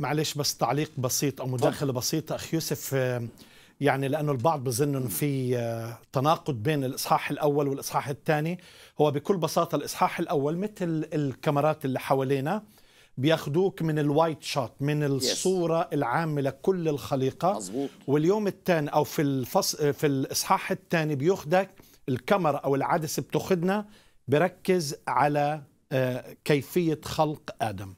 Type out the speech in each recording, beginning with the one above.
معلش بس تعليق بسيط او مداخله بسيطه اخ يوسف آه، يعني لانه البعض بظن انه في آه، تناقض بين الاصحاح الاول والاصحاح الثاني هو بكل بساطه الاصحاح الاول مثل الكاميرات اللي حوالينا بياخدوك من الوايت شوت من الصوره yes. العامه لكل الخليقه مزبوط. واليوم الثاني او في الفص... في الاصحاح الثاني بياخدك الكاميرا او العدسه بتاخدنا بركز على آه، كيفيه خلق ادم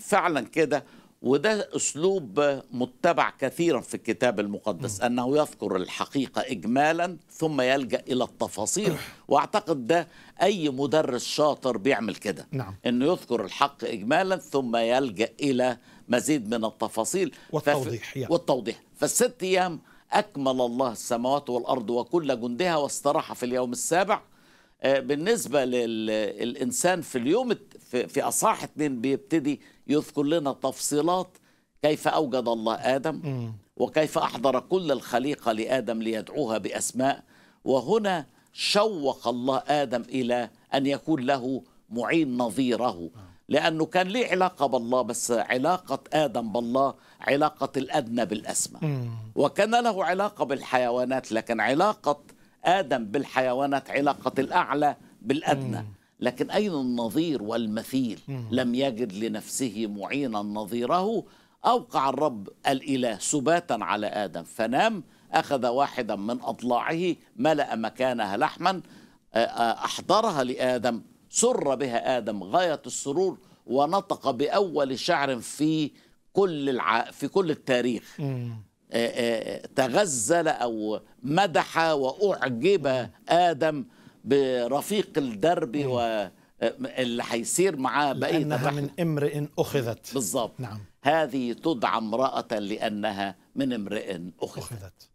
فعلا كده وده اسلوب متبع كثيرا في الكتاب المقدس انه يذكر الحقيقه اجمالا ثم يلجا الى التفاصيل أه. واعتقد ده اي مدرس شاطر بيعمل كده نعم. انه يذكر الحق اجمالا ثم يلجا الى مزيد من التفاصيل والتوضيح يعني. والتوضيح فالست ايام اكمل الله السماوات والارض وكل جندها واستراح في اليوم السابع آه، بالنسبة للإنسان في اليوم في أصح اتنين بيبتدي يذكر لنا تفصيلات كيف أوجد الله آدم وكيف أحضر كل الخليقة لآدم ليدعوها بأسماء وهنا شوق الله آدم إلى أن يكون له معين نظيره آه. لأنه كان ليه علاقة بالله بس علاقة آدم بالله علاقة الأدنى بالأسمى وكان له علاقة بالحيوانات لكن علاقة آدم بالحيوانات علاقة الأعلى بالأدنى لكن أين النظير والمثيل لم يجد لنفسه معينا نظيره أوقع الرب الإله سباتا على آدم فنام أخذ واحدا من أضلاعه ملأ مكانها لحما آه، آه، أحضرها لآدم سر بها آدم غاية السرور ونطق بأول شعر في كل الع... في كل التاريخ آه، آه، تغزل أو مدح وأعجب آدم برفيق الدرب نعم. و آه، اللي هيصير معاه بقية لأنها من امرئ أخذت بالضبط نعم هذه تدعى امرأة لأنها من امرئ أخذت, أخذت.